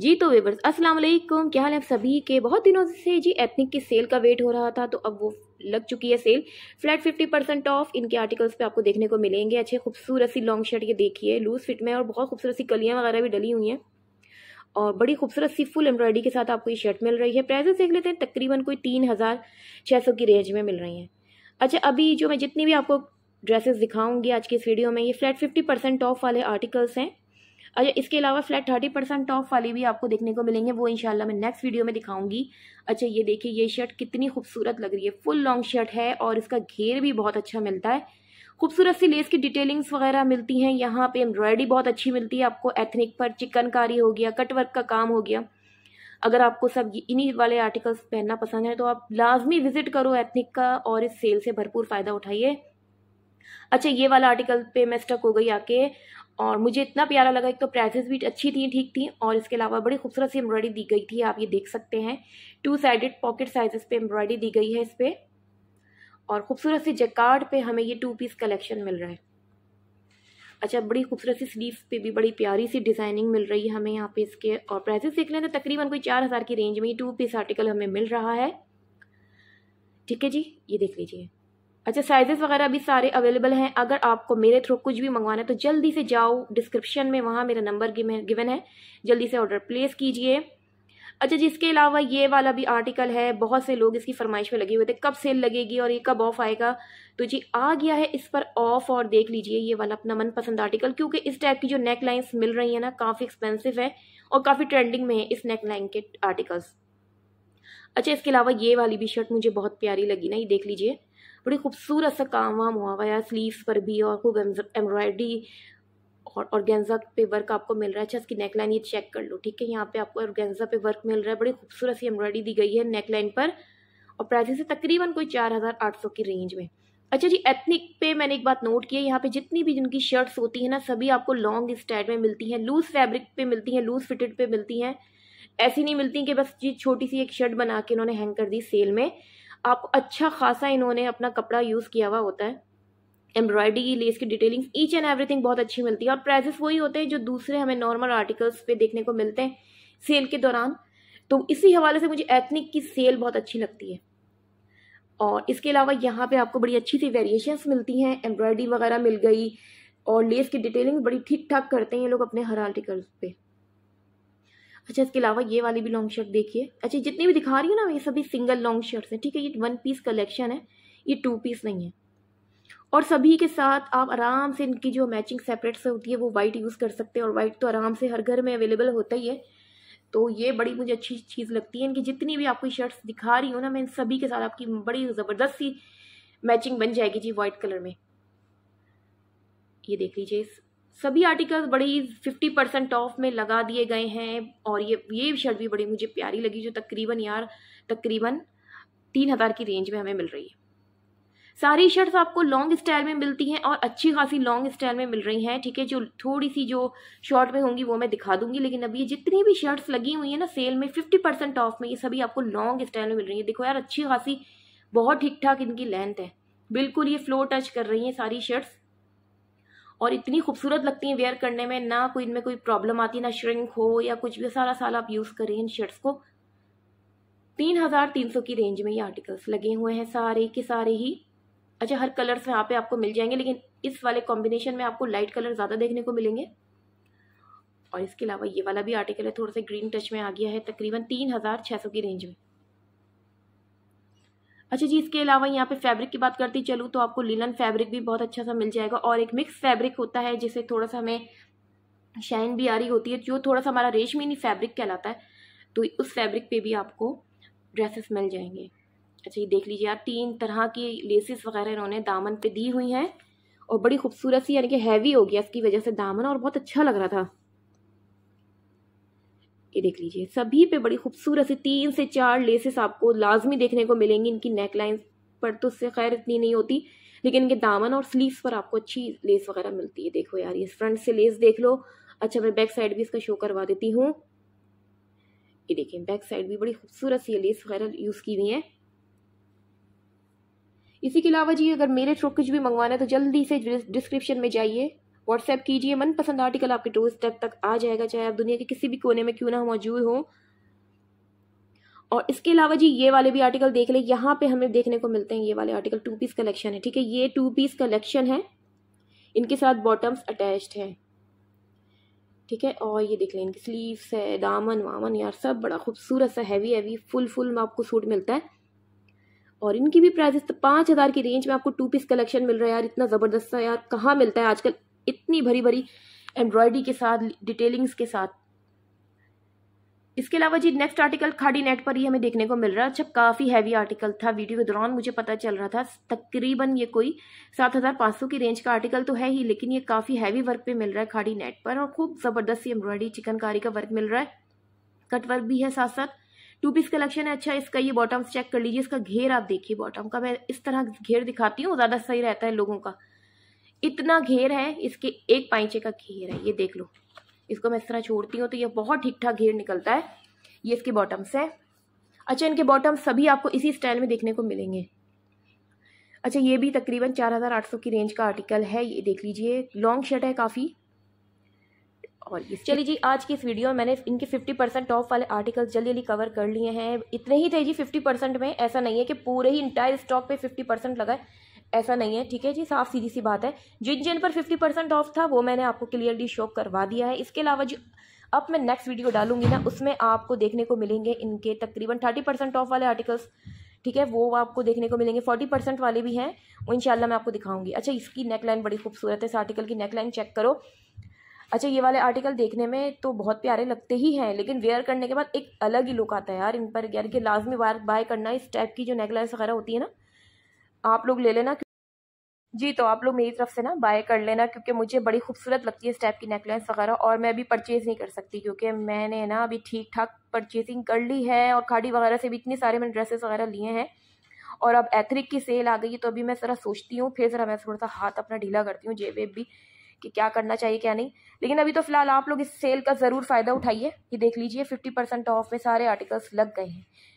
जी तो वेबर्स अस्सलाम वालेकुम क्या हाल है आप सभी के बहुत दिनों से जी एथनिक की सेल का वेट हो रहा था तो अब वो लग चुकी है sale flat fifty percent off इनके आर्टिकल्स पे आपको देखने को मिलेंगे अच्छे खूबसूरत सी लॉन्ग शर्ट ये देखिए लूज फिट में और बहुत खूबसूरत सी कलियाँ वगैरह भी डली हुई हैं और बड़ी खूबसूरत सी फुल एम्ब्रॉयडरी के साथ आपको ये शर्ट मिल रही है प्राइजेस देख लेते हैं तकरीबन कोई तीन हज़ार छः सौ की रेंज में मिल रही हैं अच्छा अभी जो मैं जितनी भी आपको ड्रेसेस दिखाऊंगी आज की इस वीडियो में ये फ्लैट फिफ्टी परसेंट ऑफ वाले आर्टिकल्स हैं अच्छा इसके अलावा फ्लैट थर्टी परसेंट ऑफ वाली भी आपको देखने को मिलेंगे वो इंशाल्लाह मैं नेक्स्ट वीडियो में दिखाऊंगी अच्छा ये देखिए ये शर्ट कितनी खूबसूरत लग रही है फुल लॉन्ग शर्ट है और इसका घेर भी बहुत अच्छा मिलता है खूबसूरत सी लेस की डिटेलिंग्स वगैरह मिलती हैं यहाँ पे एम्ब्रॉयडरी बहुत अच्छी मिलती है आपको एथनिक पर चिकनकारी हो गया कटवर्क का काम हो गया अगर आपको सब इन्हीं वाले आर्टिकल्स पहनना पसंद है तो आप लाजमी विज़िट करो एथनिक का और इस सेल से भरपूर फ़ायदा उठाइए अच्छा ये वाला आर्टिकल पे मैं स्टक हो गई आके और मुझे इतना प्यारा लगा एक तो प्राइजेस भी अच्छी थी ठीक थी और इसके अलावा बड़ी खूबसूरत सी एम्ब्रॉयडरी दी गई थी आप ये देख सकते हैं टू साइडेड पॉकेट साइजेस पे एम्ब्रॉयडरी दी गई है इस पर और खूबसूरत सी जैकार्ड पे हमें ये टू पीस कलेक्शन मिल रहा है अच्छा बड़ी खूबसूरत सी स्लीव पे भी बड़ी प्यारी सी डिज़ाइनिंग मिल रही है हमें यहाँ पे इसके और प्राइजेस देख लें तो तकरीबन कोई चार हज़ार की रेंज में ये टू पीस आर्टिकल हमें मिल रहा है ठीक है जी ये देख लीजिए अच्छा साइजेस वगैरह भी सारे अवेलेबल हैं अगर आपको मेरे थ्रू कुछ भी मंगवाना है तो जल्दी से जाओ डिस्क्रिप्शन में वहाँ मेरा नंबर गिवन है जल्दी से ऑर्डर प्लेस कीजिए अच्छा जिसके अलावा ये वाला भी आर्टिकल है बहुत से लोग इसकी फरमाइश में लगे हुए थे कब सेल लगेगी और ये कब ऑफ आएगा तो जी आ गया है इस पर ऑफ और देख लीजिए ये वाला अपना मनपसंद आर्टिकल क्योंकि इस टाइप की जो नेक लाइन्स मिल रही है ना काफ़ी एक्सपेंसिव है और काफ़ी ट्रेंडिंग में है इस नेक लाइन के आर्टिकल्स अच्छा इसके अलावा ये वाली भी शर्ट मुझे बहुत प्यारी लगी ना ये देख लीजिए बड़ी खूबसूरत सा काम वाम हुआ हुआ है स्लीव्स पर भी और खूब एम्ब्रॉयडरी और गेंजा पे वर्क आपको मिल रहा है अच्छा इसकी नेकलाइन ये चेक कर लो ठीक है यहाँ पे आपको गेंजा पे वर्क मिल रहा है बड़ी खूबसूरत सी एम्ब्रॉयडरी दी गई है नेकलाइन पर और प्राइसिंग से तकरीबन कोई चार हज़ार आठ सौ की रेंज में अच्छा जी एथनिक पे मैंने एक बात नोट की है यहाँ पे जितनी भी जिनकी शर्ट्स होती हैं ना सभी आपको लॉन्ग स्टैंड में मिलती हैं लूज फैब्रिक पे मिलती हैं लूज फिटेड पे मिलती हैं ऐसी नहीं मिलती कि बस जी छोटी सी एक शर्ट बना के इन्होंने हैंग कर दी सेल में आपको अच्छा खासा इन्होंने अपना कपड़ा यूज़ किया हुआ होता है एम्ब्रॉयडरी लेस की डिटेलिंग ईच एंड एवरीथिंग बहुत अच्छी मिलती है और प्राइजेस वही होते हैं जो दूसरे हमें नॉर्मल आर्टिकल्स पे देखने को मिलते हैं सेल के दौरान तो इसी हवाले से मुझे एथनिक की सेल बहुत अच्छी लगती है और इसके अलावा यहाँ पे आपको बड़ी अच्छी सी वेरिएशंस मिलती हैं एम्ब्रॉयडरी वगैरह मिल गई और लेस की डिटेलिंग बड़ी ठीक ठाक करते हैं ये लोग अपने हर आर्टिकल्स पे अच्छा इसके अलावा ये वाली भी लॉन्ग शर्ट देखिए अच्छा जितनी भी दिखा रही हूँ ना ये सभी सिंगल लॉन्ग शर्ट्स हैं ठीक है ये वन पीस कलेक्शन है ये टू पीस नहीं है और सभी के साथ आप आराम से इनकी जो मैचिंग सेपरेट से होती है वो वाइट यूज़ कर सकते हैं और वाइट तो आराम से हर घर में अवेलेबल होता ही है तो ये बड़ी मुझे अच्छी चीज़ लगती है इनकी जितनी भी आपको शर्ट्स दिखा रही हूँ ना मैं इन सभी के साथ आपकी बड़ी ज़बरदस्त सी मैचिंग बन जाएगी जी वाइट कलर में ये देख लीजिए इस सभी आर्टिकल्स बड़े ही फिफ्टी परसेंट ऑफ में लगा दिए गए हैं और ये ये शर्ट भी बड़ी मुझे प्यारी लगी जो तकरीबन यार तकरीबन तीन हज़ार की रेंज में हमें मिल रही है सारी शर्ट्स आपको लॉन्ग स्टाइल में मिलती हैं और अच्छी खासी लॉन्ग स्टाइल में मिल रही हैं ठीक है जो थोड़ी सी जो शॉर्ट में होंगी वो मैं दिखा दूंगी लेकिन अभी ये जितनी भी शर्ट्स लगी हुई हैं ना सेल में फिफ्टी परसेंट ऑफ में ये सभी आपको लॉन्ग स्टाइल में मिल रही है देखो यार अच्छी खासी बहुत ठीक ठाक इनकी लेंथ है बिल्कुल ये फ्लो टच कर रही हैं सारी शर्ट्स और इतनी खूबसूरत लगती हैं वेयर करने में ना कोई इनमें कोई प्रॉब्लम आती ना श्रिंक हो या कुछ भी सारा साल आप यूज़ करें इन शर्ट्स को तीन हज़ार तीन सौ की रेंज में ये आर्टिकल्स लगे हुए हैं सारे के सारे ही अच्छा हर कलर्स यहाँ पे आपको मिल जाएंगे लेकिन इस वाले कॉम्बिनेशन में आपको लाइट कलर ज़्यादा देखने को मिलेंगे और इसके अलावा ये वाला भी आर्टिकल है थोड़ा सा ग्रीन टच में आ गया है तकरीबन तीन हज़ार छः सौ की रेंज में अच्छा जी इसके अलावा यहाँ पे फैब्रिक की बात करती चलूँ तो आपको लिनन फैब्रिक भी बहुत अच्छा सा मिल जाएगा और एक मिक्स फैब्रिक होता है जिसे थोड़ा सा हमें शाइन भी आ रही होती है जो थोड़ा सा हमारा रेशमी फैब्रिक कहलाता है तो उस फैब्रिक पे भी आपको ड्रेसेस मिल जाएंगे अच्छा ये देख लीजिए आप तीन तरह की लेसेस वगैरह इन्होंने दामन पे दी हुई हैं और बड़ी खूबसूरत सी यानी कि हैवी हो गया इसकी वजह से दामन और बहुत अच्छा लग रहा था ये देख लीजिए सभी पे बड़ी खूबसूरत से तीन से चार लेसेस आपको लाजमी देखने को मिलेंगी इनकी लाइन पर तो उससे खैर इतनी नहीं होती लेकिन इनके दामन और स्लीव्स पर आपको अच्छी लेस वगैरह मिलती है देखो यार ये फ्रंट से लेस देख लो अच्छा मैं बैक साइड भी इसका शो करवा देती हूँ ये देखिए बैक साइड भी बड़ी खूबसूरत सी लेस वगैरह यूज़ की हुई है इसी के अलावा जी अगर मेरे थ्रू कुछ भी मंगवाना है तो जल्दी से डिस्क्रिप्शन में जाइए व्हाट्सएप कीजिए मनपसंद आर्टिकल आपके डोज तक तक आ जाएगा चाहे आप दुनिया के किसी भी कोने में क्यों ना मौजूद हो और इसके अलावा जी ये वाले भी आर्टिकल देख ले यहाँ पे हमें देखने को मिलते हैं ये वाले आर्टिकल टू पीस कलेक्शन है ठीक है ये टू पीस कलेक्शन है इनके साथ बॉटम्स अटैच्ड हैं ठीक है और ये देख लें इनकी स्लीव्स है दामन वामन यार सब बड़ा खूबसूरत सा हैवी हैवी फुल फुल में आपको सूट मिलता है और इनकी भी प्राइस तो पाँच हज़ार की रेंज में आपको टू पीस कलेक्शन मिल रहा है यार इतना ज़बरदस्त सा यार कहाँ मिलता है आजकल इतनी भरी भरी एम्ब्रॉयडरी के साथ डिटेलिंग्स के साथ इसके अलावा जी नेक्स्ट आर्टिकल खाड़ी नेट पर ही हमें देखने को मिल रहा है अच्छा काफ़ी हैवी आर्टिकल था वीडियो के दौरान मुझे पता चल रहा था तकरीबन ये कोई सात हज़ार पाँच सौ की रेंज का आर्टिकल तो है ही लेकिन ये काफ़ी हैवी वर्क पे मिल रहा है खाड़ी नेट पर और खूब ज़बरदस्त एम्ब्रॉयडरी चिकनकारी का वर्क मिल रहा है कट वर्क भी है साथ साथ टू पीस कलेक्शन है अच्छा इसका ये बॉटम्स चेक कर लीजिए इसका घेर आप देखिए बॉटम का मैं इस तरह घेर दिखाती हूँ ज़्यादा सही रहता है लोगों का इतना घेर है इसके एक पाइचे का घेर है ये देख लो इसको मैं इस तरह छोड़ती हूँ तो ये बहुत ठीक ठाक घेर निकलता है ये इसके बॉटम्स है अच्छा इनके बॉटम सभी आपको इसी स्टाइल में देखने को मिलेंगे अच्छा ये भी तकरीबन चार हज़ार आठ सौ की रेंज का आर्टिकल है ये देख लीजिए लॉन्ग शर्ट है काफ़ी और चलिए जी आज की इस वीडियो में मैंने इनके 50 परसेंट ऑफ वाले आर्टिकल्स जल्दी जल्दी कवर कर लिए हैं इतने ही थे जी 50 परसेंट में ऐसा नहीं है कि पूरे ही इंटायर स्टॉक पे 50 परसेंट लगाए ऐसा नहीं है ठीक है जी साफ सीधी सी बात है जिन जिन पर फिफ्टी परसेंट ऑफ था वो मैंने आपको क्लियरली शो करवा दिया है इसके अलावा जो अब मैं नेक्स्ट वीडियो डालूंगी ना उसमें आपको देखने को मिलेंगे इनके तकरीबन थर्टी परसेंट ऑफ वाले आर्टिकल्स ठीक है वो आपको देखने को मिलेंगे फोर्टी परसेंट वाले भी हैं वो इनशाला मैं आपको दिखाऊंगी अच्छा इसकी नेक लाइन बड़ी खूबसूरत है इस आर्टिकल की नेक लाइन चेक करो अच्छा ये वाले आर्टिकल देखने में तो बहुत प्यारे लगते ही हैं लेकिन वेयर करने के बाद एक अलग ही लुक आता है यार इन पर यार कि लाजमी बार बाय करना इस टाइप की जो नेकलाइस वगैरह होती है ना आप लोग ले लेना जी तो आप लोग मेरी तरफ से ना बाय कर लेना क्योंकि मुझे बड़ी खूबसूरत लगती है इस टाइप की नेकलेस वगैरह और मैं अभी परचेज़ नहीं कर सकती क्योंकि मैंने ना अभी ठीक ठाक परचेजिंग कर ली है और खाड़ी वगैरह से भी इतने सारे मैंने ड्रेसेस वगैरह लिए हैं और अब एथरिक की सेल आ गई तो अभी मैं ज़रा सोचती हूँ फिर ज़रा मैं थोड़ा सा हाथ अपना ढीला करती हूँ जेब भी कि क्या करना चाहिए क्या नहीं लेकिन अभी तो फिलहाल आप लोग इस सेल का ज़रूर फ़ायदा उठाइए ये देख लीजिए फिफ्टी परसेंट ऑफ में सारे आर्टिकल्स लग गए हैं